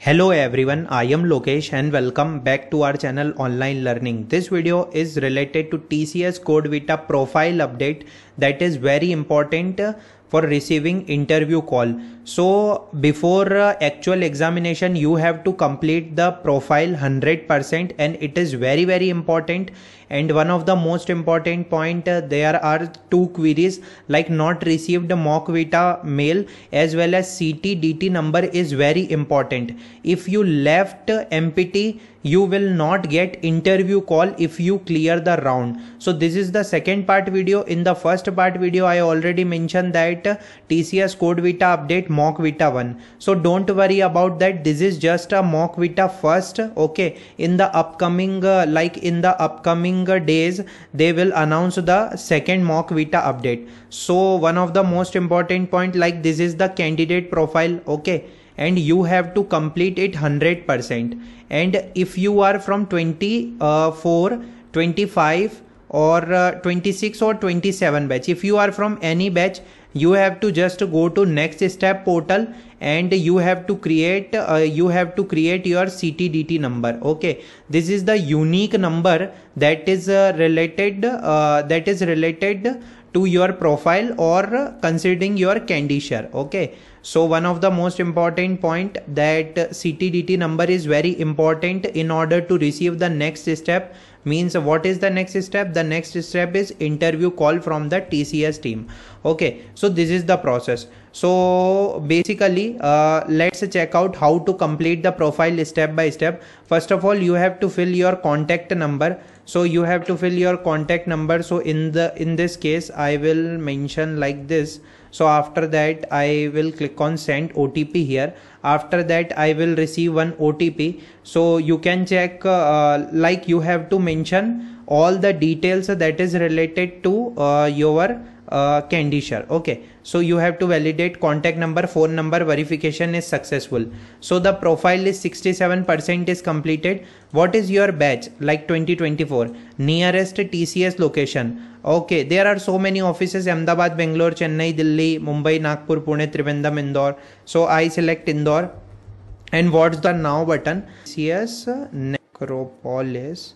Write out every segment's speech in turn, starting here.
Hello everyone, I am Lokesh and welcome back to our channel Online Learning. This video is related to TCS Code Vita profile update that is very important for receiving interview call so before uh, actual examination you have to complete the profile 100% and it is very very important and one of the most important point uh, there are two queries like not received mock vita mail as well as ct dt number is very important if you left mpt you will not get interview call if you clear the round so this is the second part video in the first part video i already mentioned that uh, tcs code vita update mock vita 1 so don't worry about that this is just a mock vita first okay in the upcoming uh, like in the upcoming uh, days they will announce the second mock vita update so one of the most important point like this is the candidate profile okay and you have to complete it 100% and if you are from 24 uh, 25 or uh, 26 or 27 batch if you are from any batch you have to just go to next step portal and you have to create uh, you have to create your ctdt number okay this is the unique number that is uh, related uh, that is related to your profile or considering your candy share okay so one of the most important point that ctdt number is very important in order to receive the next step means what is the next step the next step is interview call from the tcs team okay so this is the process so basically uh, let's check out how to complete the profile step by step first of all you have to fill your contact number so you have to fill your contact number so in the in this case i will mention like this so after that i will click on send otp here after that i will receive one otp so you can check uh, like you have to mention all the details that is related to uh, your uh, Candysher. Okay, so you have to validate contact number, phone number, verification is successful. So the profile is 67% is completed. What is your batch? Like 2024. Nearest TCS location. Okay, there are so many offices Ahmedabad, Bangalore, Chennai, Delhi, Mumbai, Nagpur, Pune, Trivandrum, Indore. So I select Indore. And what's the now button? CS uh, Necropolis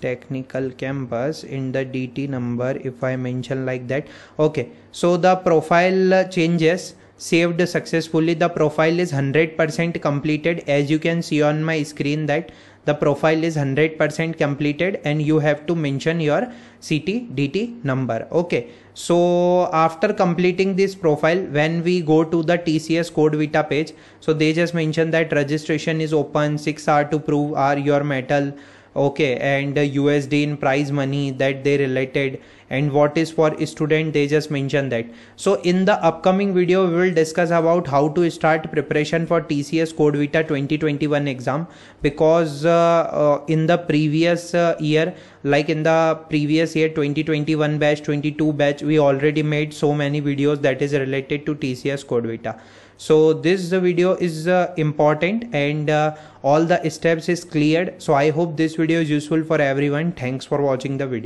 technical campus in the dt number if i mention like that okay so the profile changes saved successfully the profile is 100% completed as you can see on my screen that the profile is 100% completed and you have to mention your CT DT number okay so after completing this profile when we go to the TCS code vita page so they just mentioned that registration is open 6 r to prove are your metal okay and usd in prize money that they related and what is for student they just mentioned that so in the upcoming video we will discuss about how to start preparation for tcs code vita 2021 exam because uh, uh, in the previous uh, year like in the previous year 2021 batch 22 batch we already made so many videos that is related to tcs code vita so this video is uh, important and uh, all the steps is cleared so i hope this video is useful for everyone thanks for watching the video